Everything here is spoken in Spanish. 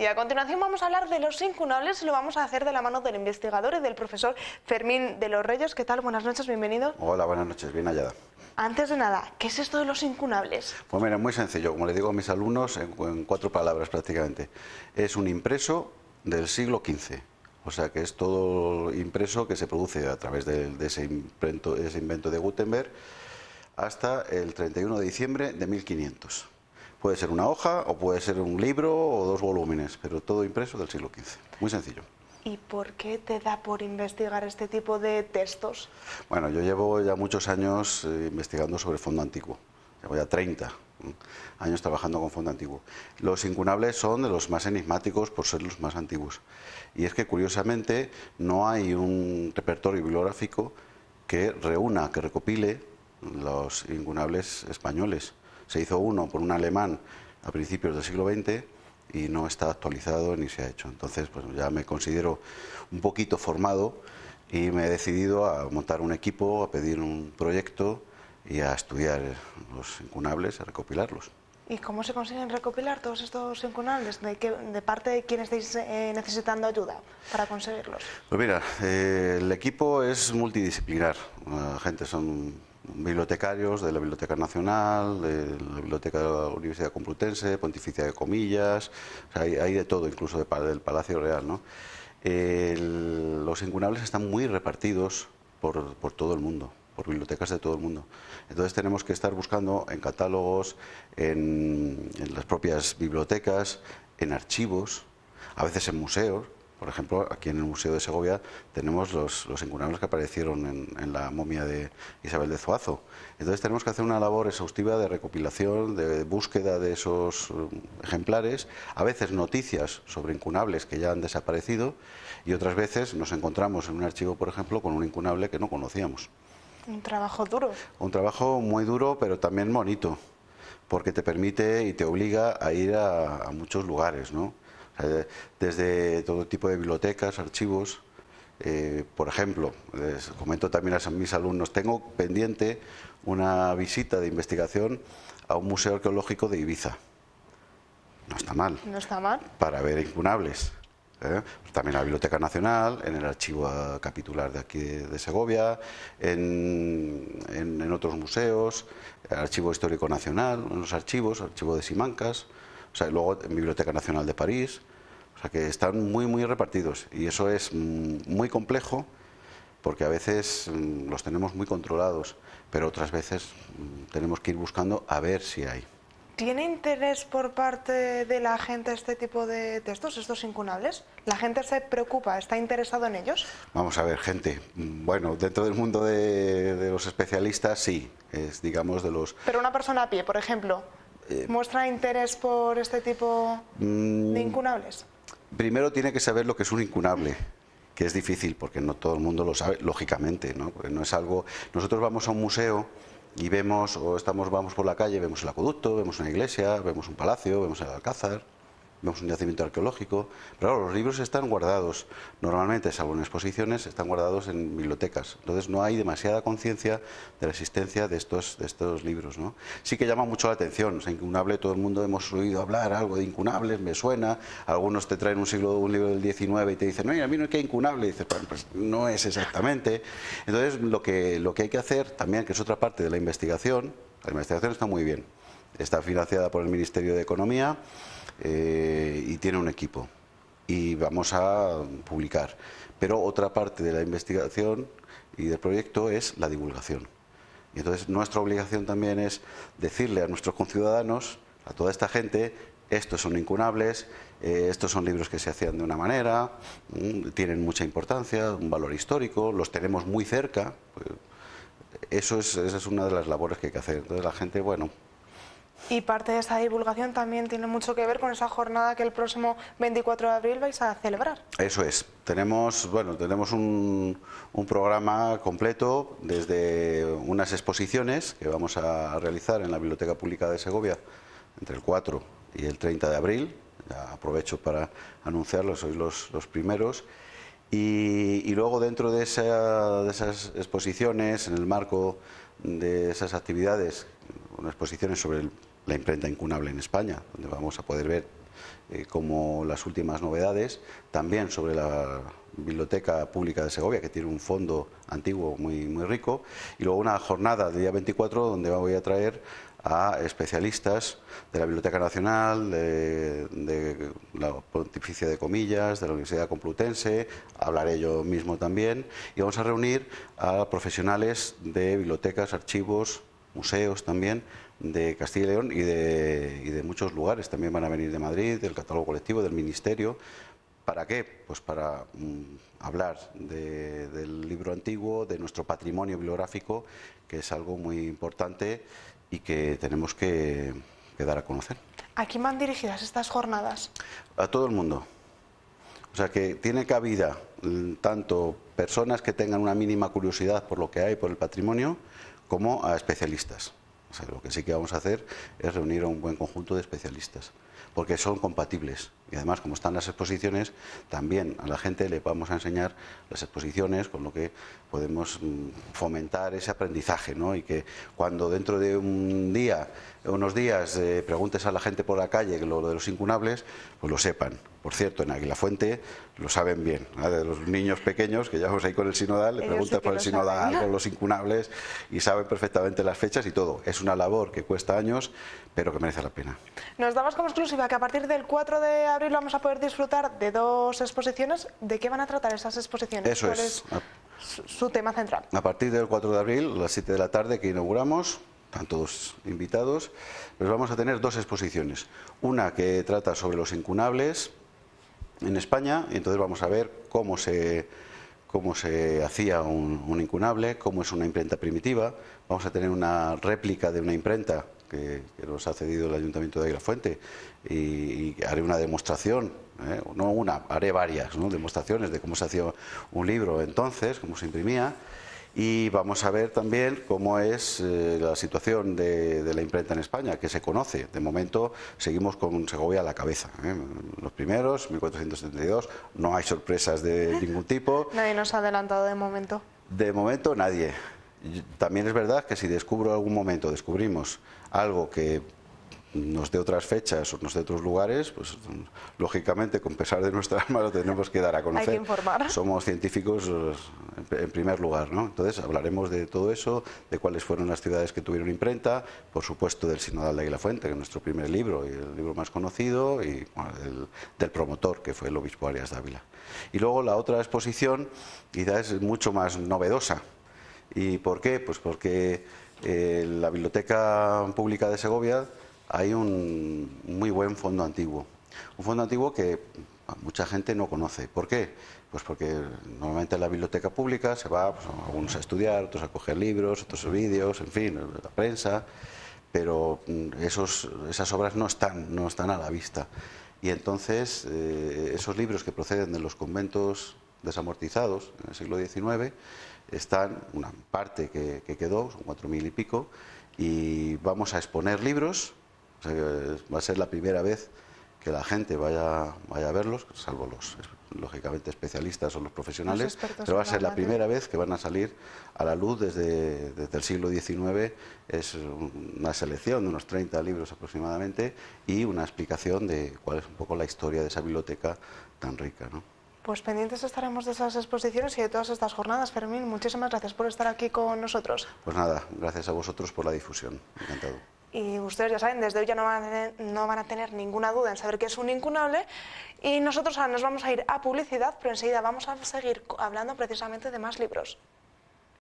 Y a continuación vamos a hablar de los incunables, y lo vamos a hacer de la mano del investigador y del profesor Fermín de los Reyes. ¿Qué tal? Buenas noches, bienvenido. Hola, buenas noches, bien hallada. Antes de nada, ¿qué es esto de los incunables? Pues mira, muy sencillo, como le digo a mis alumnos, en, cuatro palabras prácticamente. Es un impreso del siglo XV. O sea que es todo impreso que se produce a través de, de ese, ese invento de Gutenberg hasta el 31 de diciembre de 1500. Puede ser una hoja o puede ser un libro o dos volúmenes, pero todo impreso del siglo XV. Muy sencillo. ¿Y por qué te da por investigar este tipo de textos? Bueno, yo llevo ya muchos años eh, investigando sobre fondo antiguo. Llevo ya 30 años trabajando con fondo antiguo. Los incunables son de los más enigmáticos por ser los más antiguos. Y es que curiosamente no hay un repertorio bibliográfico que reúna, que recopile los incunables españoles. Se hizo uno por un alemán a principios del siglo XX y no está actualizado ni se ha hecho. Entonces, pues ya me considero un poquito formado y me he decidido a montar un equipo, a pedir un proyecto y a estudiar los incunables, a recopilarlos. ¿Y cómo se consiguen recopilar todos estos incunables? ¿De, parte de quién estáis eh, necesitando ayuda para conseguirlos? Pues mira, eh, el equipo es multidisciplinar. gente son bibliotecarios de la Biblioteca Nacional, de la Biblioteca de la Universidad Complutense, Pontificia de Comillas, hay, de todo, incluso del Palacio Real. los incunables están muy repartidos por, todo el mundo por bibliotecas de todo el mundo. Entonces tenemos que estar buscando en catálogos, en las propias bibliotecas, en archivos, a veces en museos, por ejemplo, aquí en el Museo de Segovia tenemos los, incunables que aparecieron en, la momia de Isabel de Zuazo. Entonces tenemos que hacer una labor exhaustiva de recopilación, de búsqueda de esos eh, ejemplares, a veces noticias sobre incunables que ya han desaparecido y otras veces nos encontramos en un archivo, por ejemplo, con un incunable que no conocíamos. Un trabajo duro. Un trabajo muy duro, pero también bonito, porque te permite y te obliga a ir a muchos lugares, ¿no? Eh, desde todo tipo de bibliotecas, archivos. Eh, por ejemplo, les comento también a mis alumnos, tengo pendiente una visita de investigación a un museo arqueológico de Ibiza. No está mal. No está mal. Para ver incunables. ¿eh? también la Biblioteca Nacional, en el Archivo Capitular de aquí de, Segovia, en, otros museos, el Archivo Histórico Nacional, en los archivos, Archivo de Simancas. O sea, luego en Biblioteca Nacional de París. O sea, que están muy, muy repartidos. Y eso es mm, muy complejo porque a veces mm, los tenemos muy controlados, pero otras veces mm, tenemos que ir buscando a ver si hay. ¿Tiene interés por parte de la gente este tipo de textos, estos incunables? ¿La gente se preocupa? ¿Está interesado en ellos? Vamos a ver, gente. Bueno, dentro del mundo de, de los especialistas, sí. Es, digamos, de los... Pero una persona a pie, por ejemplo, eh, ¿Muestra interés por este tipo mm, de incunables? Primero tiene que saber lo que es un incunable que es difícil porque no todo el mundo lo sabe, lógicamente, ¿no? es algo... Nosotros vamos a un museo y vemos, o estamos, vamos por la calle, vemos el acueducto, vemos una iglesia, vemos un palacio, vemos el alcázar, vemos un yacimiento arqueológico, pero los libros están guardados, normalmente, salvo en exposiciones, están guardados en bibliotecas. Entonces no hay demasiada conciencia de la existencia de estos, estos libros. ¿no? Sí que llama mucho la atención, o sea, incunable, todo el mundo hemos oído hablar algo de incunables, me suena, algunos te traen un, siglo, un libro del XIX y te dicen, no, a mí no hay que incunable, y dices, pues no es exactamente. Entonces lo que, lo que hay que hacer también, que es otra parte de la investigación, la investigación está muy bien, está financiada por el Ministerio de Economía eh, y tiene un equipo. Y vamos a publicar. Pero otra parte de la investigación y del proyecto es la divulgación. Y entonces nuestra obligación también es decirle a nuestros conciudadanos, a toda esta gente, estos son incunables, eh, estos son libros que se hacían de una manera, mm, tienen mucha importancia, un valor histórico, los tenemos muy cerca. Pues, eso esa es una de las labores que hay que hacer. Entonces la gente, bueno, y parte de esa divulgación también tiene mucho que ver con esa jornada que el próximo 24 de abril vais a celebrar. Eso es. Tenemos, bueno, tenemos un, programa completo desde unas exposiciones que vamos a realizar en la Biblioteca Pública de Segovia entre el 4 y el 30 de abril. aprovecho para anunciarlo, sois los, primeros. Y, y, luego dentro de, esa, de esas exposiciones, en el marco de esas actividades, unas exposiciones sobre el la imprenta incunable en España, donde vamos a poder ver eh, como las últimas novedades, también sobre la Biblioteca Pública de Segovia, que tiene un fondo antiguo muy, muy rico, y luego una jornada del día 24 donde voy a traer a especialistas de la Biblioteca Nacional, de, de, la Pontificia de Comillas, de la Universidad Complutense, hablaré yo mismo también, y vamos a reunir a profesionales de bibliotecas, archivos, museos también de Castilla y León y de, muchos lugares. También van a venir de Madrid, del catálogo colectivo, del Ministerio. ¿Para qué? Pues para mm, hablar del libro antiguo, de nuestro patrimonio bibliográfico, que es algo muy importante y que tenemos que, que dar a conocer. ¿A quién van dirigidas estas jornadas? A todo el mundo. O sea que tiene cabida mm, tanto personas que tengan una mínima curiosidad por lo que hay, por el patrimonio, como a especialistas. lo que sí que vamos a hacer es reunir a un buen conjunto de especialistas, porque son compatibles. Y además, como están las exposiciones, también a la gente le vamos a enseñar las exposiciones, con lo que podemos mm, fomentar ese aprendizaje, ¿no? Y que cuando dentro de un día, unos días, eh, preguntes a la gente por la calle lo de los incunables, pues lo sepan. Por cierto, en Aguilafuente lo saben bien, de los niños pequeños que ya ahí con el sinodal, le preguntas por el sinodal, por los incunables y saben perfectamente las fechas y todo. Es una labor que cuesta años, pero que merece la pena. Nos damos como exclusiva que a partir del 4 de abril vamos a poder disfrutar de dos exposiciones. ¿De qué van a tratar esas exposiciones? Eso ¿Cuál es. Su, su tema central. A partir del 4 de abril, a las 7 de la tarde que inauguramos, están todos invitados, pues vamos a tener dos exposiciones. Una que trata sobre los incunables, en España, entonces vamos a ver cómo se, cómo se hacía un, incunable, cómo es una imprenta primitiva. Vamos a tener una réplica de una imprenta que, nos ha cedido el Ayuntamiento de Aguilafuente y, y haré una demostración, ¿eh? no una, haré varias demostraciones de cómo se hacía un libro entonces, cómo se imprimía. Y vamos a ver también cómo es eh, la situación de, la imprenta en España, que se conoce. De momento seguimos con Segovia a la cabeza. ¿eh? Los primeros, 1472, no hay sorpresas de ningún tipo. Nadie nos ha adelantado de momento. De momento nadie. También es verdad que si descubro algún momento, descubrimos algo que nos de otras fechas o nos de otros lugares, pues lógicamente con pesar de nuestra alma lo tenemos que dar a conocer. Somos científicos pues, en primer lugar, ¿no? Entonces hablaremos de todo eso, de cuáles fueron las ciudades que tuvieron imprenta, por supuesto del Sinodal de Aguila Fuente, que es nuestro primer libro y el libro más conocido, y del, promotor, que fue el obispo Arias Dávila. Y luego la otra exposición quizás es mucho más novedosa. ¿Y por qué? Pues porque eh, la Biblioteca Pública de Segovia hay un muy buen fondo antiguo. Un fondo antiguo que ah, mucha gente no conoce. ¿Por qué? Pues porque normalmente en la biblioteca pública se va pues, algunos a estudiar, otros a coger libros, otros vídeos, en fin, la prensa, pero mm, esas obras no están, no están a la vista. Y entonces eh, esos libros que proceden de los conventos desamortizados en el siglo XIX están, una parte que, que quedó, son cuatro mil y pico, y vamos a exponer libros va a ser la primera vez que la gente vaya, vaya a verlos, salvo los, lógicamente, especialistas o los profesionales, pero va a ser la primera ¿eh? vez que van a salir a la luz desde, el siglo XIX. Es una selección de unos 30 libros aproximadamente y una explicación de cuál es un poco la historia de esa biblioteca tan rica. Pues pendientes estaremos de esas exposiciones y de todas estas jornadas. Fermín, muchísimas gracias por estar aquí con nosotros. Pues nada, gracias a vosotros por la difusión. Encantado y ustedes ya saben, desde hoy ya no van, a tener, no van a tener ninguna duda en saber que es un incunable y nosotros nos vamos a ir a publicidad, pero enseguida vamos a seguir hablando precisamente de más libros.